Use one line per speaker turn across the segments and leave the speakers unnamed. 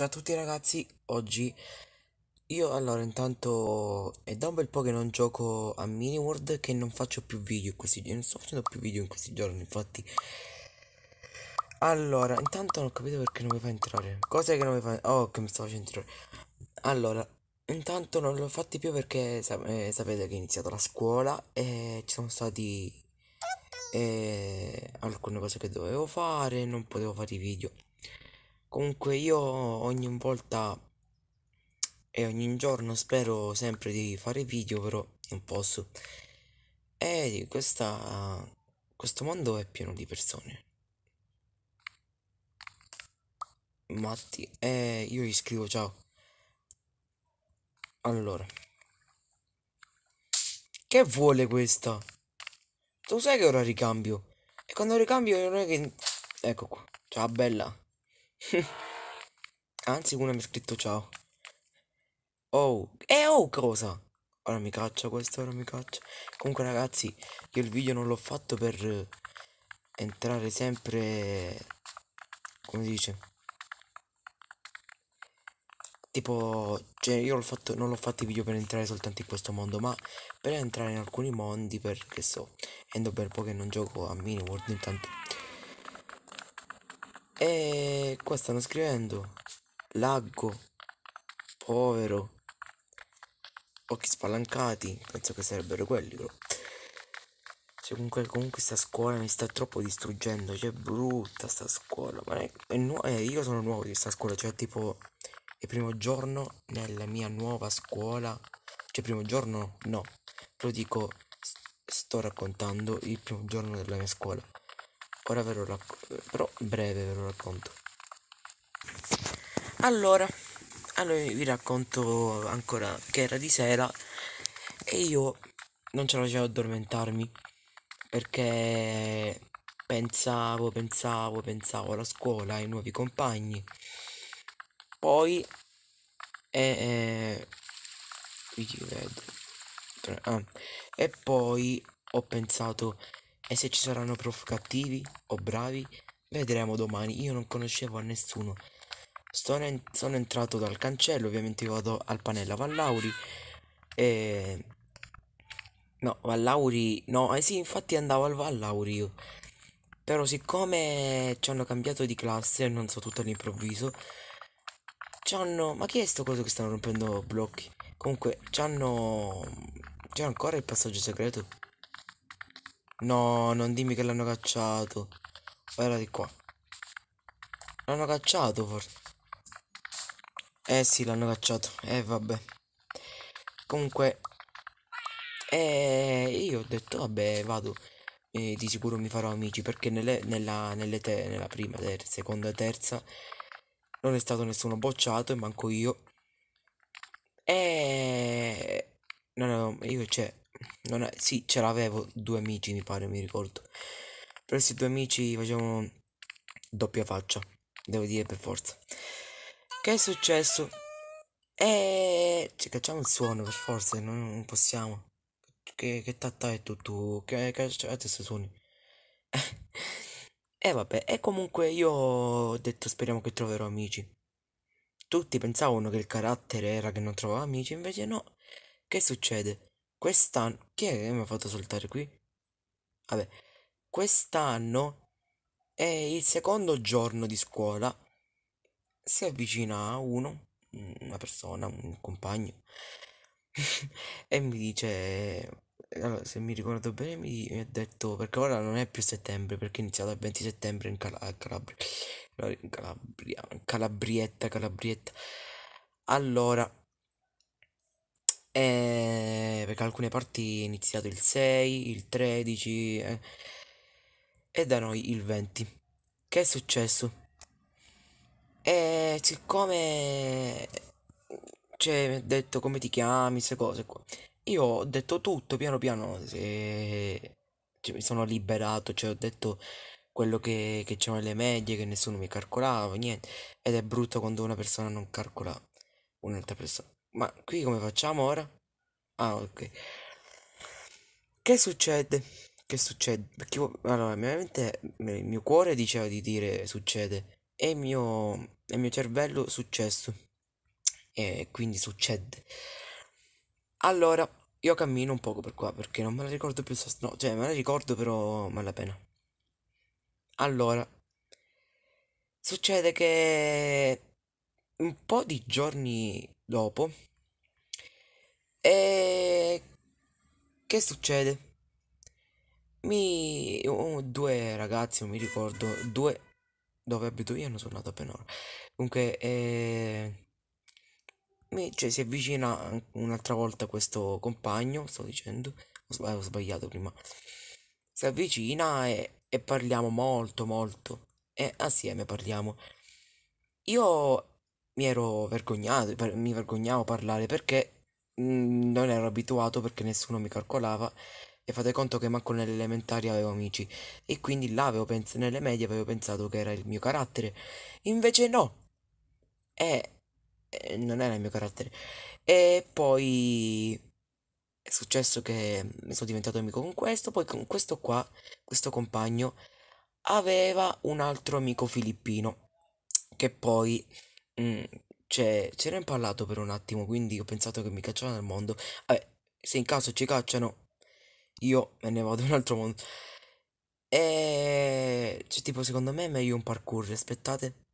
Ciao a tutti ragazzi, oggi io allora intanto è da un bel po' che non gioco a Mini World che non faccio più video in questi giorni, non sto facendo più video in questi giorni infatti Allora, intanto non ho capito perché non mi fa entrare, cosa che non mi fa oh che mi sto facendo entrare Allora, intanto non l'ho fatti più perché sap eh, sapete che è iniziata la scuola e ci sono stati eh, alcune cose che dovevo fare, non potevo fare i video Comunque io ogni volta e ogni giorno spero sempre di fare video, però non posso. E questa, questo mondo è pieno di persone. Matti, eh, io gli scrivo ciao. Allora. Che vuole questa? Tu sai che ora ricambio? E quando ricambio non è che... Ecco qua. Ciao bella. Anzi, uno mi ha scritto ciao. Oh, e eh, oh cosa? Ora mi caccia questo, ora mi caccia. Comunque ragazzi, io il video non l'ho fatto per eh, entrare sempre... Come si dice? Tipo, cioè io l'ho fatto, non l'ho fatto i video per entrare soltanto in questo mondo, ma per entrare in alcuni mondi, perché so, endo per po' che non gioco a Mini World intanto. E qua stanno scrivendo Laggo Povero Occhi spalancati Penso che sarebbero quelli però cioè, comunque, comunque sta scuola mi sta troppo distruggendo Cioè brutta sta scuola Ma è, è nu- eh, Io sono nuovo di questa scuola Cioè tipo il primo giorno nella mia nuova scuola Cioè primo giorno no Però dico sto raccontando il primo giorno della mia scuola Ora ve lo racconto. Però breve ve lo racconto. Allora, allora vi racconto ancora che era di sera e io non ce la facevo addormentarmi perché pensavo, pensavo, pensavo alla scuola, ai nuovi compagni. Poi e, eh, ah, e poi ho pensato e se ci saranno prof cattivi o bravi, vedremo domani. Io non conoscevo a nessuno. En sono entrato dal cancello, ovviamente vado al panello Vallauri. E... No, Vallauri... No, eh sì, infatti andavo al Vallauri io. Però siccome ci hanno cambiato di classe, non so, tutto all'improvviso, ci hanno... Ma chi è sto coso che stanno rompendo blocchi? Comunque, ci hanno... C'è ancora il passaggio segreto? No, non dimmi che l'hanno cacciato. Guarda di qua. L'hanno cacciato forse. Eh sì, l'hanno cacciato. Eh vabbè. Comunque. Eh, io ho detto, vabbè, vado. Eh, di sicuro mi farò amici perché nelle, nella, nelle te, nella prima, terza, seconda, terza non è stato nessuno bocciato e manco io. E... Eh, no, no, io cioè, non è, sì, ce l'avevo due amici, mi pare, mi ricordo. Per questi due amici facevano doppia faccia, devo dire per forza. Che è successo? E eh, cioè, cacciamo il suono per forza, non, non possiamo. Che, che tatta è tutto, che cacciate eh, questi suoni. e eh, vabbè, e comunque io ho detto speriamo che troverò amici. Tutti pensavano che il carattere era che non trovava amici, invece no. Che succede? Quest'anno. Chi è che mi ha fatto saltare qui? Vabbè. Quest'anno è il secondo giorno di scuola. Si avvicina uno, una persona, un compagno. e mi dice. Allora, se mi ricordo bene, mi, mi, ha detto. Perché ora non è più settembre, perché è iniziato il 20 settembre in, Cal- Calabria. in Calabria. Calabrietta, Calabrietta. Allora e eh, perché alcune parti è iniziato il 6, il 13 eh, e da noi il 20. Che è successo? E siccome c'è cioè, detto come ti chiami, queste cose qua. Io ho detto tutto piano piano, se... cioè, mi sono liberato, cioè, ho detto quello che, che c'erano le medie, che nessuno mi calcolava, niente. Ed è brutto quando una persona non calcola un'altra persona. Ma qui come facciamo ora? Ah, ok. Che succede? Che succede? Perché allora, mente, il mio cuore diceva di dire succede e il mio, il mio cervello successo. E quindi succede. Allora, io cammino un poco per qua perché non me la ricordo più. No, cioè me la ricordo però malapena. Allora, succede che un po' di giorni dopo. E che succede? Mi due ragazzi, non mi ricordo, due dove abito io, Non sono suonato appena ora. Comunque eh, mi, cioè, si avvicina un'altra volta questo compagno, sto dicendo, ho sbagliato prima. Si avvicina e, e parliamo molto molto e assieme parliamo. Io mi ero vergognato, mi vergognavo a parlare perché mm, non ero abituato perché nessuno mi calcolava e fate conto che manco nelle elementari avevo amici e quindi là avevo pensato, nelle medie avevo pensato che era il mio carattere, invece no, e non era il mio carattere. E poi è successo che mi sono diventato amico con questo, poi con questo qua, questo compagno, aveva un altro amico filippino che poi Mm, cioè, ce ne per un attimo, quindi ho pensato che mi cacciavano dal mondo. Vabbè, se in caso ci cacciano, io me ne vado in un altro mondo. E... Cioè, tipo, secondo me è meglio un parkour, aspettate.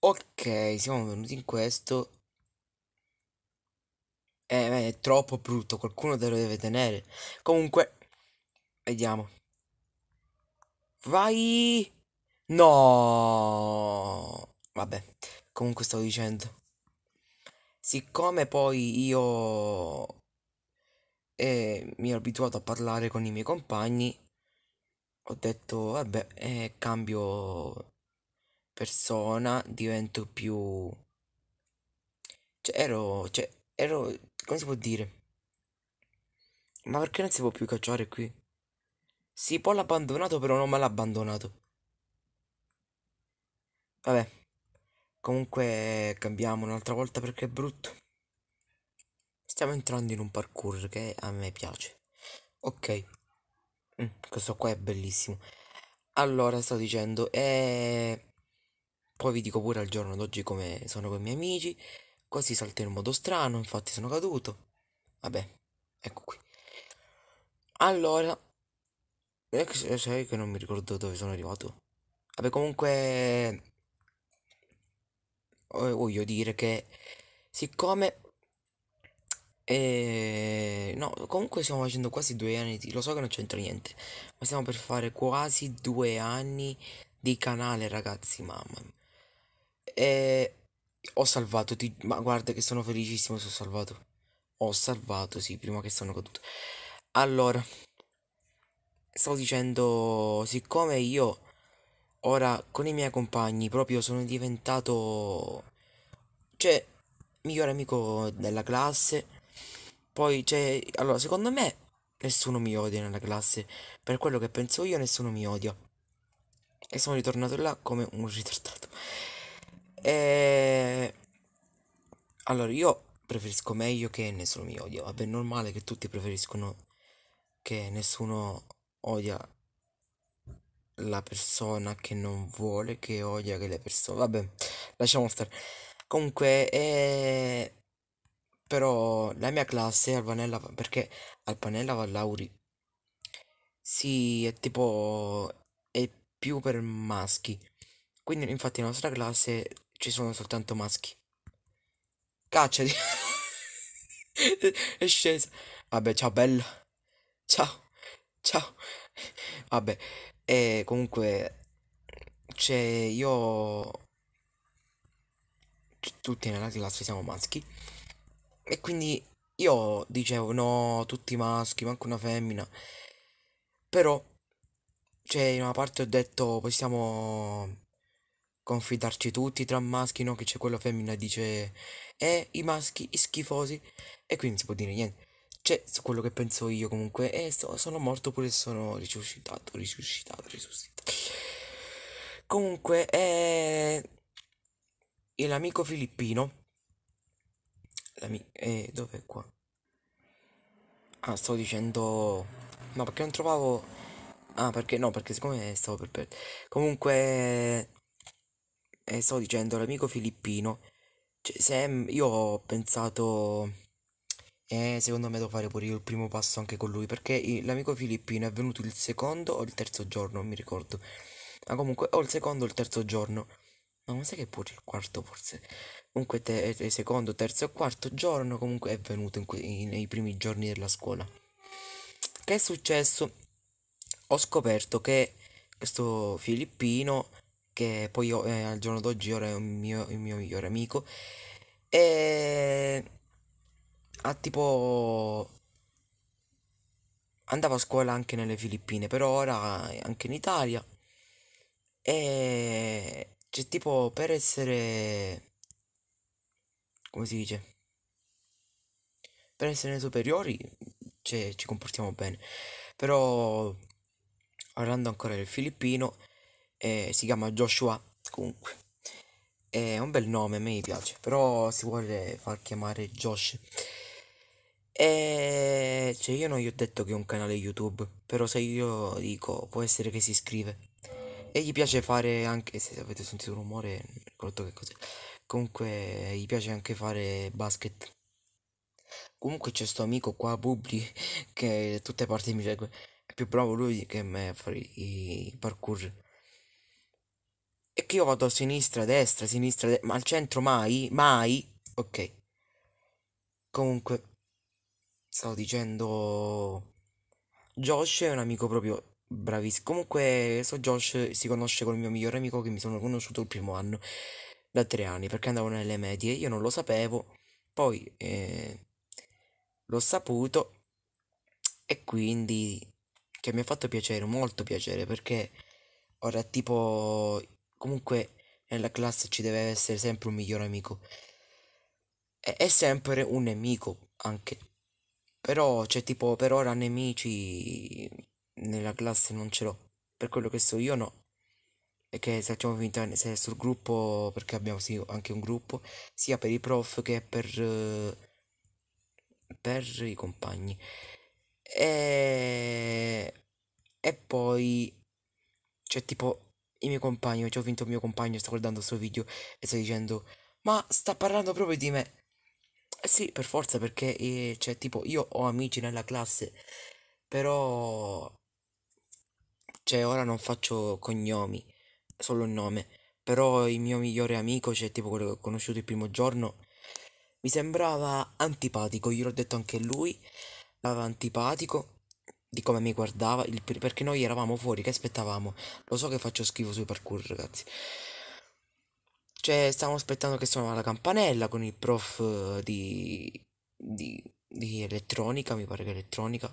Ok, siamo venuti in questo. Eh, beh, è troppo brutto, qualcuno te lo deve tenere. Comunque, vediamo. Vai! No! Vabbè, comunque stavo dicendo. Siccome poi io eh, mi ero abituato a parlare con i miei compagni, ho detto, vabbè, eh, cambio persona, divento più... Cioè, ero... Cioè, ero... Come si può dire? Ma perché non si può più cacciare qui? Si può l'abbandonato, però non me l'ha abbandonato. Vabbè. Comunque cambiamo un'altra volta perché è brutto. Stiamo entrando in un parkour che a me piace. Ok. Mm, questo qua è bellissimo. Allora, sto dicendo, e... Eh, poi vi dico pure al giorno d'oggi come sono con i miei amici. Così salto in modo strano, infatti sono caduto. Vabbè, ecco qui. Allora, eh, sai che non mi ricordo dove sono arrivato. Vabbè, comunque eh, voglio dire che siccome e... Eh, no, comunque stiamo facendo quasi due anni, di... lo so che non c'entra niente, ma stiamo per fare quasi due anni di canale ragazzi, mamma. mia. E ho salvato, ti... ma guarda che sono felicissimo se ho salvato. Ho salvato, sì, prima che sono caduto. Allora, stavo dicendo, siccome io ora con i miei compagni proprio sono diventato cioè migliore amico della classe poi c'è cioè, allora secondo me nessuno mi odia nella classe per quello che penso io nessuno mi odia e sono ritornato là come un ritardato e allora io preferisco meglio che nessuno mi odia vabbè è normale che tutti preferiscono che nessuno odia la persona che non vuole, che odia che le persone. Vabbè, lasciamo stare. Comunque, eh... però la mia classe al Albanella, perché al Panella Vallauri, sì, è tipo, è più per maschi. Quindi, infatti, nella nostra classe ci sono soltanto maschi. Caccia di. è scesa. Vabbè, ciao bella. Ciao. Ciao. Vabbè, e comunque, cioè, io... Tutti nella classe siamo maschi. E quindi io dicevo, no, tutti maschi, manco una femmina. Però, cioè, in una parte ho detto, possiamo confidarci tutti tra maschi, no? Che c'è quella femmina dice, eh, i maschi, i schifosi. E quindi non si può dire niente. Cioè, su quello che penso io comunque. E eh, so, sono morto pure sono risuscitato, risuscitato, risuscitato. Comunque, eh, l'amico filippino. L'amico... Eh, è qua? Ah, sto dicendo... No, perché non trovavo... Ah, perché no, perché siccome stavo per perdere... Comunque... Eh, sto dicendo, l'amico filippino... Cioè, se io ho pensato e secondo me devo fare pure io il primo passo anche con lui, perché l'amico filippino è venuto il secondo o il terzo giorno, non mi ricordo. Ma comunque o il secondo o il terzo giorno. Ma non sai che pure il quarto forse. Comunque te, te, secondo, terzo e quarto giorno comunque è venuto in que- nei primi giorni della scuola. Che è successo? Ho scoperto che questo filippino, che poi io, eh, al giorno d'oggi ora è un mio, il mio migliore amico, e eh, ha ah, tipo... Andava a scuola anche nelle Filippine, però ora è anche in Italia. E cioè tipo per essere... Come si dice? Per essere superiori cioè, ci comportiamo bene. Però parlando ancora del filippino, eh, si chiama Joshua comunque. È un bel nome, a me piace, però si vuole far chiamare Josh. E eh, cioè io non gli ho detto che è un canale YouTube, però se io dico può essere che si iscrive. E gli piace fare anche, se avete sentito un rumore, non ricordo che cos'è. Comunque gli piace anche fare basket. Comunque c'è sto amico qua, Bubli, che da tutte le parti mi segue. È più bravo lui che me a fare i parkour. E che io vado a sinistra, a destra, a sinistra, a destra, ma al centro mai, mai. Ok. Comunque. Stavo dicendo... Josh è un amico proprio bravissimo. Comunque, so Josh si conosce il mio migliore amico che mi sono conosciuto il primo anno, da tre anni, perché andavo nelle medie, io non lo sapevo, poi eh, l'ho saputo e quindi che mi ha fatto piacere, molto piacere, perché ora tipo comunque nella classe ci deve essere sempre un migliore amico e sempre un nemico anche però c'è cioè, tipo per ora nemici nella classe non ce l'ho. Per quello che so io no. E che se facciamo finta se sul gruppo, perché abbiamo sì, anche un gruppo, sia per i prof che per, per i compagni. E, e poi c'è cioè, tipo cioè, il mio compagno, ci ho vinto il mio compagno, sta guardando il suo video e sta dicendo ma sta parlando proprio di me sì, per forza, perché eh, cioè, tipo, io ho amici nella classe, però cioè ora non faccio cognomi, solo il nome, però il mio migliore amico, cioè tipo quello che ho conosciuto il primo giorno, mi sembrava antipatico, gliel'ho detto anche lui, sembrava antipatico di come mi guardava, il, perché noi eravamo fuori, che aspettavamo? Lo so che faccio schifo sui parkour, ragazzi. Cioè, stavamo aspettando che suonava la campanella con il prof eh, di, di, di elettronica, mi pare che elettronica.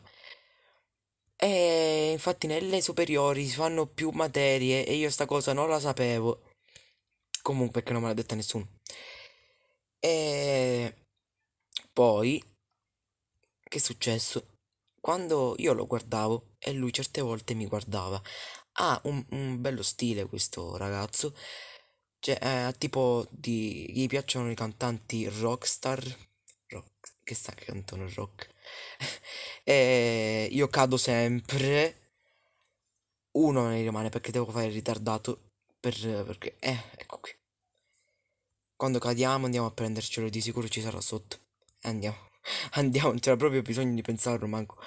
E infatti nelle superiori si fanno più materie e io sta cosa non la sapevo. Comunque, perché non me l'ha detta nessuno. E poi, che è successo? Quando io lo guardavo e lui certe volte mi guardava. Ha un, un bello stile questo ragazzo. Cioè, eh, tipo di... gli piacciono i cantanti rockstar, rock, che sta che cantano rock. e eh, io cado sempre. Uno ne rimane perché devo fare il ritardato. Per, perché, eh, ecco qui. Quando cadiamo andiamo a prendercelo, di sicuro ci sarà sotto. andiamo. Andiamo, non c'era proprio bisogno di pensarlo, manco.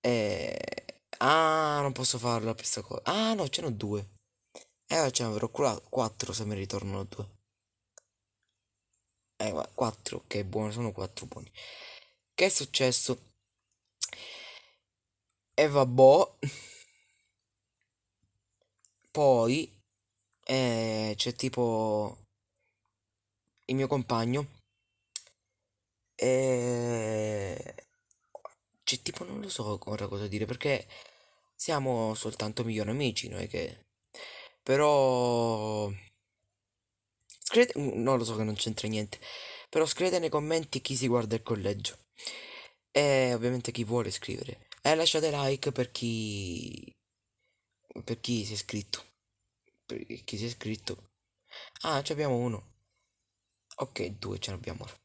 E... Eh, ah, non posso farla questa cosa. Ah, no, ce n'ho due. E eh, ora ce ne avrò 4 se mi ritornano 2. Eh, 4, che buono, sono 4 buoni. Che è successo? E eh, vabbò. Poi eh, c'è tipo il mio compagno. E... C'è tipo non lo so ancora cosa dire perché siamo soltanto migliori amici noi che però... Scrivete... Mm, no, lo so che non c'entra niente. Però scrivete nei commenti chi si guarda il collegio. E ovviamente chi vuole scrivere. E lasciate like per chi... Per chi si è iscritto. Per chi si è iscritto. Ah, ce abbiamo uno. Ok, due ce l'abbiamo ora.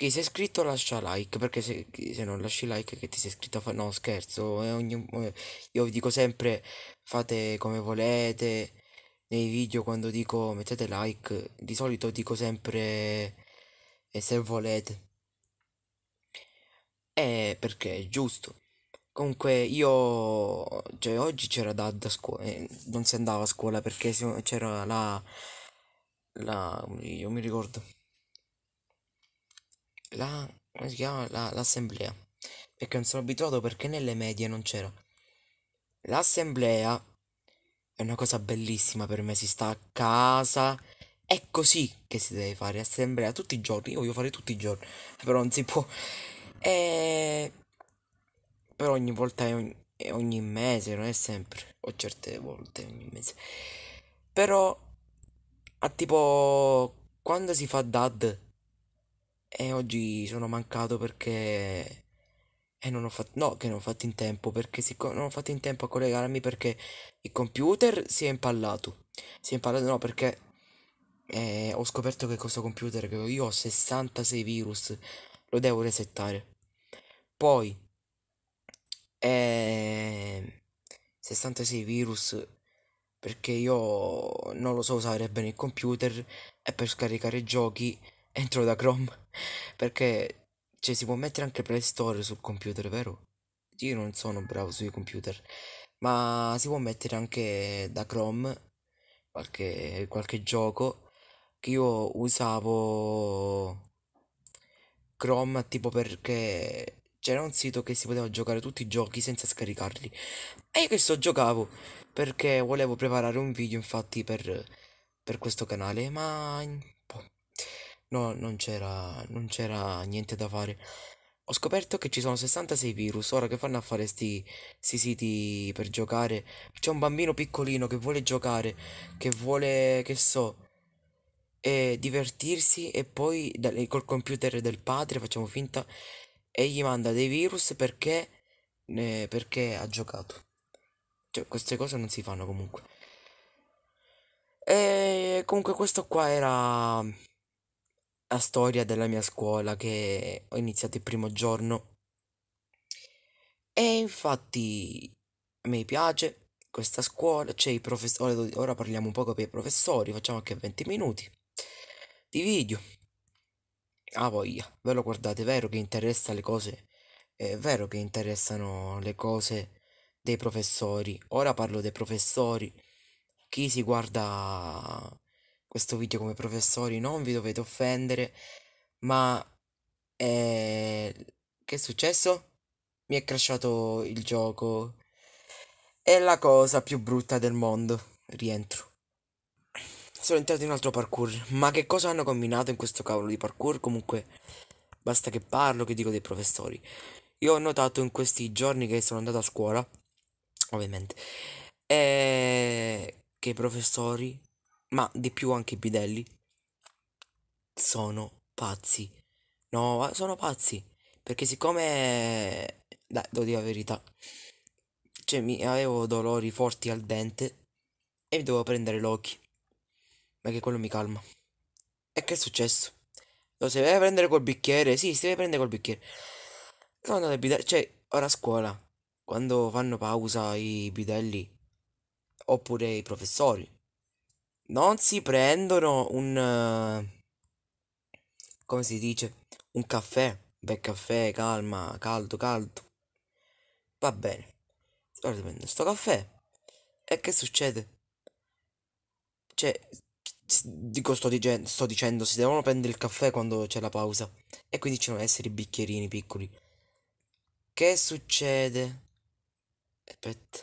Chi si è iscritto lascia like, perché se, se non lasci like che ti sei iscritto fa... No, scherzo, eh, ogni, eh, io vi dico sempre fate come volete, nei video quando dico mettete like, di solito dico sempre e se volete. Eh, perché è giusto. Comunque io, cioè oggi c'era da, da scuola, eh, non si andava a scuola perché c'era la, la, io mi ricordo la, come si chiama? La, l'assemblea. Perché non sono abituato perché nelle medie non c'era. L'assemblea è una cosa bellissima per me, si sta a casa. È così che si deve fare, assemblea tutti i giorni. Io voglio fare tutti i giorni, però non si può. E... Però ogni volta è ogni, è ogni mese, non è sempre, o certe volte ogni mese. Però, a tipo, quando si fa DAD, e oggi sono mancato perché... E non ho fatto... No, che non ho fatto in tempo, perché siccome non ho fatto in tempo a collegarmi perché il computer si è impallato. Si è impallato no, perché eh, ho scoperto che questo computer che io ho 66 virus, lo devo resettare. Poi... Eh, 66 virus perché io non lo so usare bene il computer e per scaricare giochi entro da Chrome. Perché, cioè, si può mettere anche Play Store sul computer, vero? Io non sono bravo sui computer, ma si può mettere anche da Chrome qualche, qualche gioco che io usavo Chrome tipo perché c'era un sito che si poteva giocare tutti i giochi senza scaricarli. E io questo giocavo perché volevo preparare un video infatti per, per questo canale, ma boh, No, non c'era, non c'era niente da fare. Ho scoperto che ci sono 66 virus, ora che fanno a fare sti, sti siti per giocare? C'è un bambino piccolino che vuole giocare, che vuole, che so, e eh, divertirsi e poi dal, eh, col computer del padre facciamo finta e gli manda dei virus perché, eh, perché ha giocato. Cioè, queste cose non si fanno comunque. E eh, comunque questo qua era la storia della mia scuola che ho iniziato il primo giorno. E infatti mi piace questa scuola, c'è i professori, ora parliamo un poco per i professori, facciamo anche 20 minuti di video. Ah voglia, ve lo guardate, è vero che interessa le cose, è vero che interessano le cose dei professori. Ora parlo dei professori, chi si guarda questo video come professori, non vi dovete offendere, ma eh, che è successo? Mi è crashato il gioco. È la cosa più brutta del mondo. Rientro. Sono entrato in un altro parkour. Ma che cosa hanno combinato in questo cavolo di parkour? Comunque, basta che parlo, che dico dei professori. Io ho notato in questi giorni che sono andato a scuola, ovviamente, e... Eh, che i professori ma di più anche i bidelli, sono pazzi. No, sono pazzi. Perché siccome... Dai, devo dire la verità. Cioè, mi avevo dolori forti al dente e mi dovevo prendere l'occhio. Ma che quello mi calma. E che è successo? Lo si deve prendere col bicchiere? Sì, si deve prendere col bicchiere. Sono andato ai bidelli. Cioè, ora a scuola, quando fanno pausa i bidelli, oppure i professori, non si prendono un... Eh, come si dice? Un caffè. Bel caffè, calma, caldo, caldo. Va bene. Ora allora, prendo sto caffè. E che succede? Cioè, dico, sto, dice sto dicendo, si devono prendere il caffè quando c'è la pausa. E quindi ci devono essere i bicchierini piccoli. Che succede? Aspetta.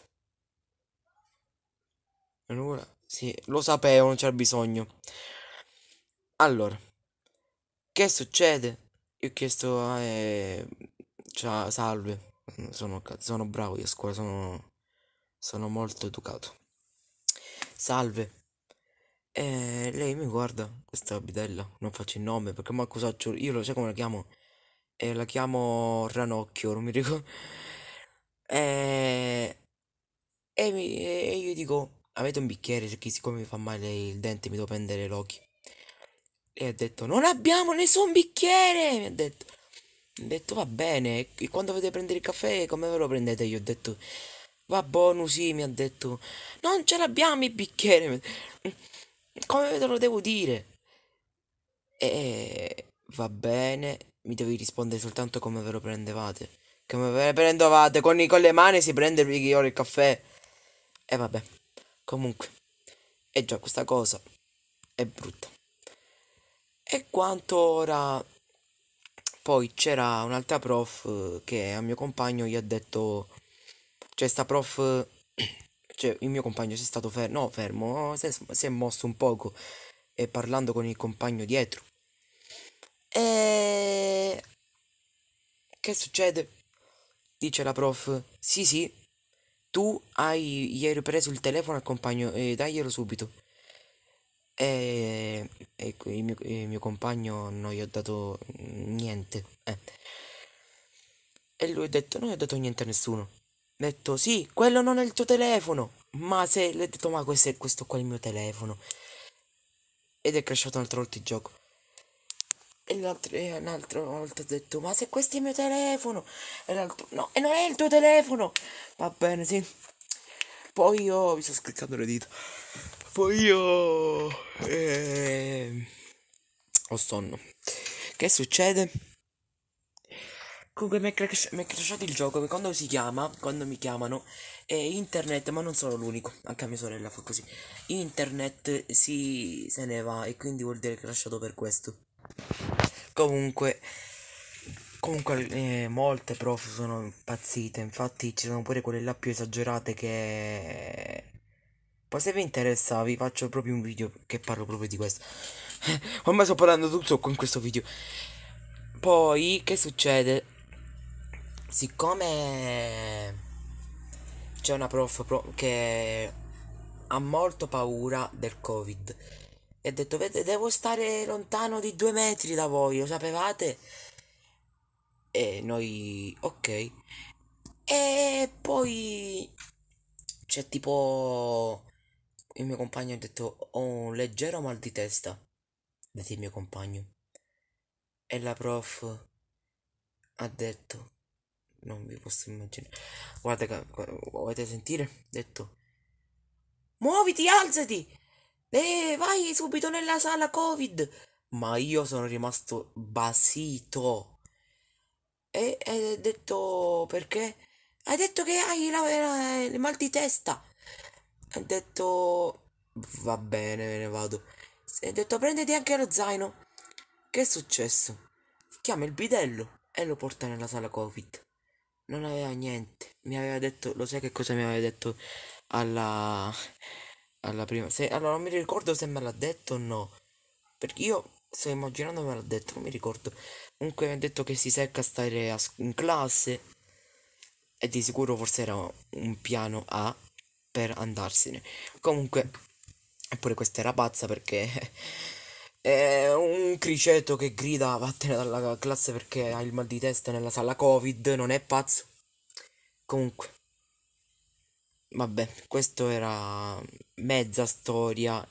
Allora. Sì, lo sapevo, non c'era bisogno. Allora, che succede? Io ho chiesto a... Eh, ciao, salve, sono, sono bravo io a scuola, sono, sono molto educato. Salve. E eh, lei mi guarda, questa bidella, non faccio il nome perché ma cosa c'ho, io lo sai come la chiamo? E eh, la chiamo Ranocchio, non mi ricordo. E, eh, e, mi, e io dico, avete un bicchiere perché siccome mi fa male il dente mi devo prendere l'occhio. E ha detto, non abbiamo nessun bicchiere, mi ha detto. Mi detto, va bene, e quando avete prendere il caffè come ve lo prendete? Io ho detto, va buono, sì, mi ha detto. Non ce l'abbiamo il bicchiere. Come ve lo devo dire? E va bene, mi devi rispondere soltanto come ve lo prendevate. Come ve lo prendevate? Con, con le mani si prende il il caffè. E vabbè. Comunque, è eh già questa cosa è brutta. E quanto ora poi c'era un'altra prof eh, che a mio compagno gli ha detto cioè sta prof cioè il mio compagno si è stato fermo no fermo si è, si è mosso un poco e parlando con il compagno dietro e che succede dice la prof sì sì tu hai ieri preso il telefono al compagno e eh, daglielo subito. Eh, e, e il, mio, il, mio, compagno non gli ho dato niente. Eh. E lui ha detto: Non gli ho dato niente a nessuno. Ha detto: Sì, quello non è il tuo telefono. Ma se. l'ha detto: Ma questo è questo qua è il mio telefono. Ed è crashato un'altra volta il gioco. E l'altro, eh, un'altra volta ho detto, ma se questo è il mio telefono? E l'altro, no, e non è il tuo telefono! Va bene, sì. Poi io, mi sto scriccando le dita. Poi io... Eh, ho sonno. Che succede? Comunque mi è, crash- mi è crashato il gioco, quando si chiama, quando mi chiamano, eh, internet, ma non sono l'unico, anche a mia sorella fa così, internet si, se ne va e quindi vuol dire crashato per questo. Comunque, comunque eh, molte prof sono impazzite, infatti ci sono pure quelle là più esagerate che... Poi se vi interessa vi faccio proprio un video che parlo proprio di questo. Ormai sto parlando tutto con questo video. Poi che succede? Siccome c'è una prof, prof che ha molto paura del covid e ha detto vede devo stare lontano di due metri da voi, lo sapevate? E noi, ok. E poi c'è tipo il mio compagno ha detto ho un leggero mal di testa, vedi il mio compagno. E la prof ha detto non vi posso immaginare. Guarda, guarda volete sentire? Ha detto muoviti, alzati! Eh, vai subito nella sala Covid! Ma io sono rimasto basito. E hai detto perché? Hai detto che hai la, la, eh, il mal di testa. Hai detto... Va bene, me ne vado. Hai detto prenditi anche lo zaino. Che è successo? Chiama il bidello e lo porta nella sala Covid. Non aveva niente. Mi aveva detto... Lo sai che cosa mi aveva detto alla alla prima. Se, allora non mi ricordo se me l'ha detto o no. Perché io sto immaginando me l'ha detto, non mi ricordo. Comunque mi ha detto che si secca stare a, in classe. E di sicuro forse era un piano A per andarsene. Comunque, eppure questa era pazza perché è un criceto che grida vattene dalla classe perché ha il mal di testa nella sala Covid, non è pazzo. Comunque. Vabbè, questo era mezza storia.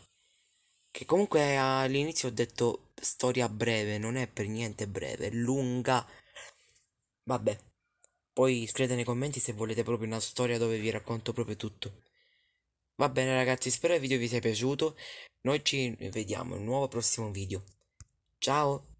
Che comunque all'inizio ho detto storia breve, non è per niente breve, è lunga. Vabbè, poi scrivete nei commenti se volete proprio una storia dove vi racconto proprio tutto. Va bene ragazzi, spero il video vi sia piaciuto. Noi ci vediamo in un nuovo prossimo video. Ciao!